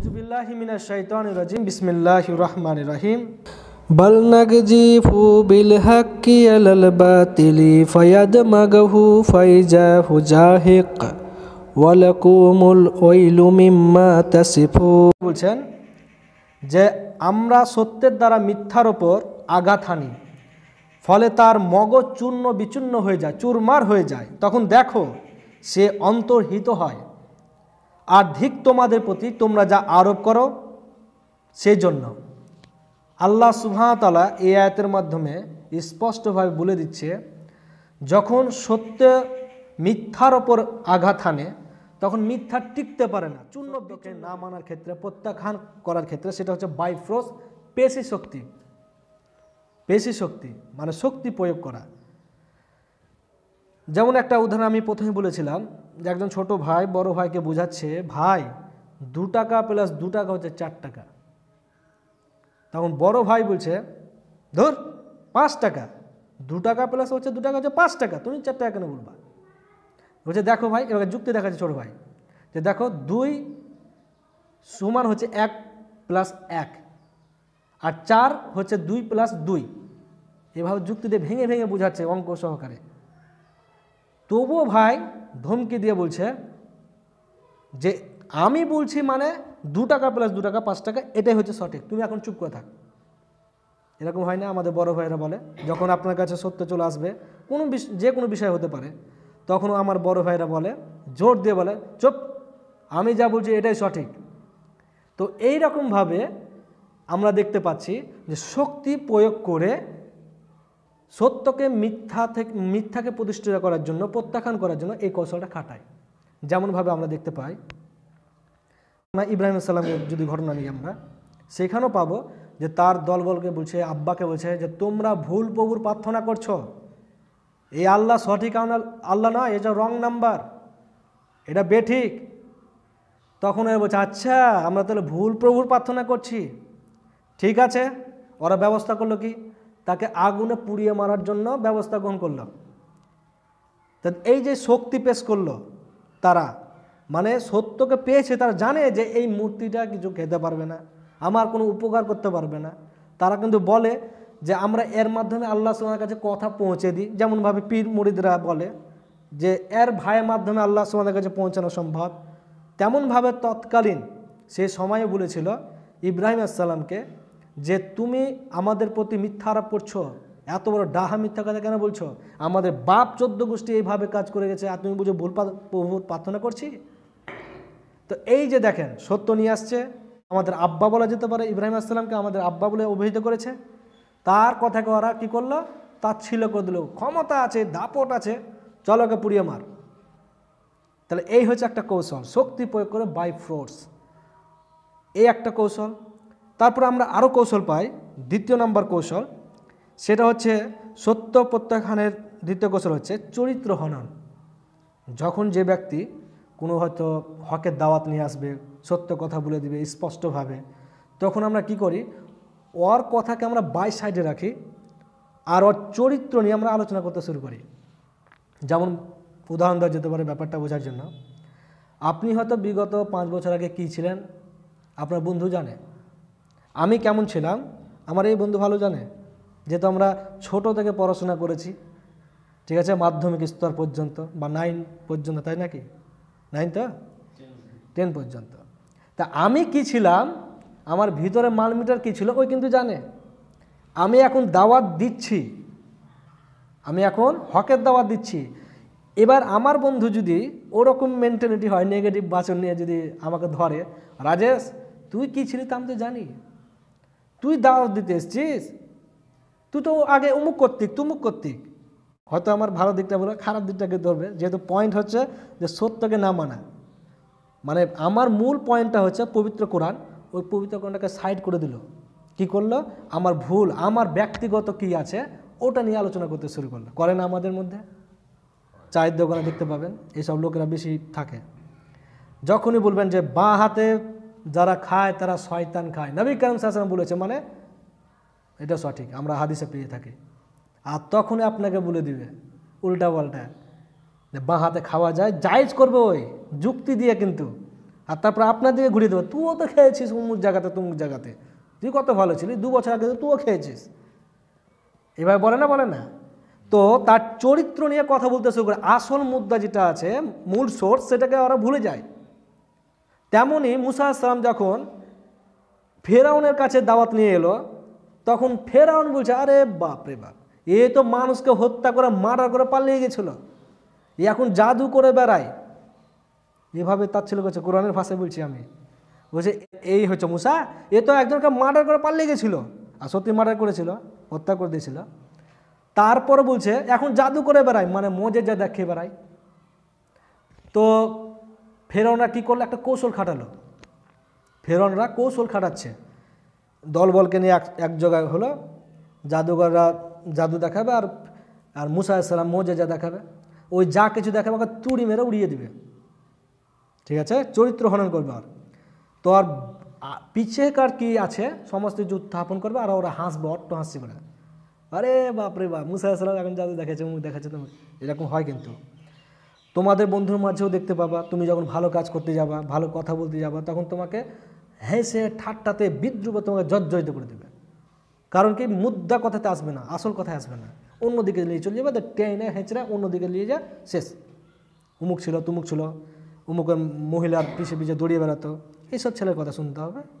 আউজুবিল্লাহিমিনাশাইতানিরাজিম বিসমিল্লাহির রহমানির রহিম بل نجزيفو بالحق على الباطل فيدمغه فإذا هو زاهق ওয়ালাকুম ওয়াইলু মিম্মা তাসিফু বলছেন যে আমরা সত্যের দ্বারা মিথ্যার ওপর আঘাত হানি ফলে তার মগজ চূর্ণ বিচূর্ণ হয়ে যায় চুরমার হয়ে যায় তখন দেখো সে অন্তর্হিত হয় আর ধিক তোমাদের প্রতি তোমরা যা আরোপ করো সেই জন্য আল্লাহ সুহামতালা এই আয়াতের মাধ্যমে স্পষ্টভাবে বলে দিচ্ছে যখন সত্য মিথ্যার ওপর আঘাত হানে তখন মিথ্যা টিকতে পারে না চূর্ণব্যকে না মানার ক্ষেত্রে প্রত্যাখ্যান করার ক্ষেত্রে সেটা হচ্ছে বাইফ্রোস পেশি শক্তি পেশি শক্তি মানে শক্তি প্রয়োগ করা যেমন একটা উদাহরণ আমি প্রথমে বলেছিলাম একজন ছোট ভাই বড় ভাইকে বোঝাচ্ছে ভাই দু টাকা প্লাস দু টাকা হচ্ছে চার টাকা তখন বড় ভাই বলছে ধর পাঁচ টাকা দু টাকা প্লাস হচ্ছে দু টাকা হচ্ছে পাঁচ টাকা তুমি চার টাকা কেন বলবা বলছে দেখো ভাই এবার যুক্তি দেখাচ্ছে ছোট ভাই যে দেখো দুই সমান হচ্ছে এক প্লাস এক আর চার হচ্ছে দুই প্লাস দুই এভাবে যুক্তি দিয়ে ভেঙে ভেঙে বোঝাচ্ছে অঙ্ক সহকারে তবুও ভাই ধমকি দিয়ে বলছে যে আমি বলছি মানে দু টাকা প্লাস দু টাকা পাঁচ টাকা এটাই হচ্ছে সঠিক তুমি এখন চুপ করে থাক এরকম হয় না আমাদের বড় ভাইয়েরা বলে যখন আপনার কাছে সত্য চলে আসবে কোনো যে কোনো বিষয় হতে পারে তখনও আমার বড় ভাইরা বলে জোর দিয়ে বলে চুপ আমি যা বলছি এটাই সঠিক তো এই রকমভাবে আমরা দেখতে পাচ্ছি যে শক্তি প্রয়োগ করে সত্যকে মিথ্যা থেকে মিথ্যাকে প্রতিষ্ঠিত করার জন্য প্রত্যাখ্যান করার জন্য এই কৌশলটা খাটায় যেমনভাবে আমরা দেখতে পাই আমরা ইব্রাহিম সাল্লামের যদি ঘটনা নিই আমরা সেখানেও পাবো যে তার দলবলকে বলছে আব্বাকে বলছে যে তোমরা ভুল প্রভুর প্রার্থনা করছো এই আল্লাহ সঠিক আল্লাহ নয় এটা রং নাম্বার এটা বেঠিক তখন ওই বলছে আচ্ছা আমরা তাহলে ভুল প্রভুর প্রার্থনা করছি ঠিক আছে ওরা ব্যবস্থা করলো কি তাকে আগুনে পুড়িয়ে মারার জন্য ব্যবস্থা গ্রহণ করল তা এই যে শক্তি পেশ করলো তারা মানে সত্যকে পেয়েছে তারা জানে যে এই মূর্তিটা কিছু খেতে পারবে না আমার কোনো উপকার করতে পারবে না তারা কিন্তু বলে যে আমরা এর মাধ্যমে আল্লাহ সোমার কাছে কথা পৌঁছে দিই যেমনভাবে পীর মুরিদরা বলে যে এর ভাইয়ের মাধ্যমে আল্লাহ সোমাদের কাছে পৌঁছানো সম্ভব তেমনভাবে তৎকালীন সে সময়ে বলেছিল ইব্রাহিম আসসালামকে যে তুমি আমাদের প্রতি মিথ্যা আরোপ করছো এত বড় ডাহা মিথ্যা কথা কেন বলছো আমাদের বাপ চোদ্দ গোষ্ঠী এইভাবে কাজ করে গেছে আর তুমি বুঝো ভুল প্রার্থনা করছি তো এই যে দেখেন সত্য নিয়ে আসছে আমাদের আব্বা বলা যেতে পারে ইব্রাহিম আসসালামকে আমাদের আব্বা বলে অভিহিত করেছে তার কথাকে ওরা কী করলো তার ছিল করে দিল ক্ষমতা আছে দাপট আছে কে পুড়িয়ে মার তাহলে এই হচ্ছে একটা কৌশল শক্তি প্রয়োগ করে বাই ফোর্স এই একটা কৌশল তারপর আমরা আরও কৌশল পাই দ্বিতীয় নম্বর কৌশল সেটা হচ্ছে সত্য প্রত্যাখ্যানের দ্বিতীয় কৌশল হচ্ছে চরিত্র হনন যখন যে ব্যক্তি কোনো হয়তো হকের দাওয়াত নিয়ে আসবে সত্য কথা বলে দিবে স্পষ্টভাবে তখন আমরা কি করি ওর কথাকে আমরা বাই সাইডে রাখি আর ওর চরিত্র নিয়ে আমরা আলোচনা করতে শুরু করি যেমন উদাহরণ দেওয়া যেতে পারে ব্যাপারটা বোঝার জন্য আপনি হয়তো বিগত পাঁচ বছর আগে কী ছিলেন আপনার বন্ধু জানে আমি কেমন ছিলাম আমার এই বন্ধু ভালো জানে যেহেতু আমরা ছোট থেকে পড়াশোনা করেছি ঠিক আছে মাধ্যমিক স্তর পর্যন্ত বা নাইন পর্যন্ত তাই নাকি নাইন তো টেন পর্যন্ত তা আমি কি ছিলাম আমার ভিতরে মাল মিটার কী ছিল ওই কিন্তু জানে আমি এখন দাওয়াত দিচ্ছি আমি এখন হকের দাওয়াত দিচ্ছি এবার আমার বন্ধু যদি ওরকম মেন্টালিটি হয় নেগেটিভ বাচন নিয়ে যদি আমাকে ধরে রাজেশ তুই কি ছিলি তা আমি তো জানি তুই দাওয়াত দিতে এসছিস তুই তো আগে উমুক কর্তিক তুমুক কর্তিক হয়তো আমার ভালো দিকটা বলবে খারাপ দিকটাকে ধরবে যেহেতু পয়েন্ট হচ্ছে যে সত্যকে না মানা মানে আমার মূল পয়েন্টটা হচ্ছে পবিত্র কোরআন ওই পবিত্র কোরআনটাকে সাইড করে দিল কি করলো আমার ভুল আমার ব্যক্তিগত কি আছে ওটা নিয়ে আলোচনা করতে শুরু করলো করে না আমাদের মধ্যে চায়ের দোকানে দেখতে পাবেন এইসব লোকেরা বেশি থাকে যখনই বলবেন যে বাঁ হাতে যারা খায় তারা শয়তান খায় নবী করিম শাসন বলেছে মানে এটা সঠিক আমরা হাদিসে পেয়ে থাকি আর তখনই আপনাকে বলে দিবে উল্টা পাল্টা যে বাঁ হাতে খাওয়া যায় জায়জ করবে ওই যুক্তি দিয়ে কিন্তু আর তারপর আপনার দিকে ঘুরিয়ে দেবে তুইও তো খেয়েছিস অমুক জায়গাতে তুমুক জায়গাতে তুই কত ভালো ছিলি দু বছর আগে তুইও খেয়েছিস এভাবে বলে না বলে না তো তার চরিত্র নিয়ে কথা বলতে শুরু করে আসল মুদ্রা যেটা আছে মূল সোর্স সেটাকে ওরা ভুলে যায় তেমনই মুসা আসলাম যখন ফেরাউনের কাছে দাওয়াত নিয়ে এলো তখন ফেরাউন বলছে আরে বাপ রে বাপ এ তো মানুষকে হত্যা করে মার্ডার করে পালিয়ে গেছিল এ এখন জাদু করে বেড়ায় এভাবে তার ছিল করছে কোরআনের ভাষায় বলছি আমি বলছে এই হচ্ছে মুসা এ তো একজনকে মার্ডার করে পালিয়ে গেছিল আর সত্যি মার্ডার করেছিল হত্যা করে দিয়েছিল তারপর বলছে এখন জাদু করে বেড়ায় মানে মজে যা দেখে বেড়ায় তো ফেরনরা কী করলো একটা কৌশল খাটালো ফেরনরা কৌশল খাটাচ্ছে দলবলকে নিয়ে এক এক জায়গায় হলো জাদুঘররা জাদু দেখাবে আর আর মুসা মোজা যা দেখাবে ওই যা কিছু দেখাবে ওকে তুড়ি মেরে উড়িয়ে দিবে ঠিক আছে চরিত্র হনন করবে আর তো আর পিছেকার কি আছে সমস্ত কিছু উত্থাপন করবে আর ওরা হাসবে অট্ট হাসি করে আরে বাপরে বাপ মুসা ইসলাম এখন জাদু দেখাচ্ছে মুখ দেখাচ্ছে তোমার এরকম হয় কিন্তু তোমাদের বন্ধুর মাঝেও দেখতে পাবা তুমি যখন ভালো কাজ করতে যাবা ভালো কথা বলতে যাবা তখন তোমাকে হেসে ঠাট্টাতে বিদ্রুপ তোমাকে জর্জরিত করে দেবে কারণ কি মুদ্রা কথাতে আসবে না আসল কথায় আসবে না অন্যদিকে নিয়ে চলে যাবে টেনে হেঁচড়ে অন্যদিকে নিয়ে যা শেষ উমুক ছিল তুমুক ছিল উমুকের মহিলার পিছিয়ে পিছিয়ে দড়িয়ে বেড়াতো এইসব ছেলের কথা শুনতে হবে